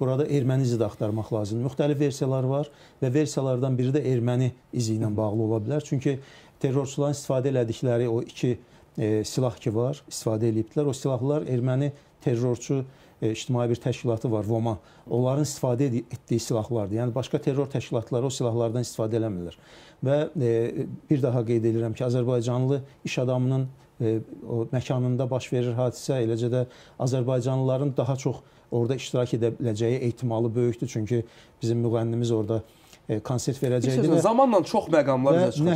Burada erməni izi də axtarmaq lazımdır. Müxtəlif versiyalar var və versiyalardan biri də erməni izi ilə bağlı ola bilər. Çünki terrorçuların istifadə elədikləri o iki e, silah ki var, istifadə eləyibdilər. O silahlar erməni terrorçu e, ictimai bir təşkilatı var, VOMA. Onların istifadə etdiyi silahlardır. Yəni başqa terror təşkilatları o silahlardan istifadə eləmirlər. Və e, bir daha qeyd edirəm ki, Azərbaycanlı iş adamının e, o məkanında baş verir hadisə, eləcə də Azərbaycanlıların daha çox orada iştirak edə biləcəyi ehtimalı böyükdür. Çünki bizim müğənnimiz orada e, konsert verəcəkdi. Bir sözlə, zamanla çox məqamlar üzə çıxacaq.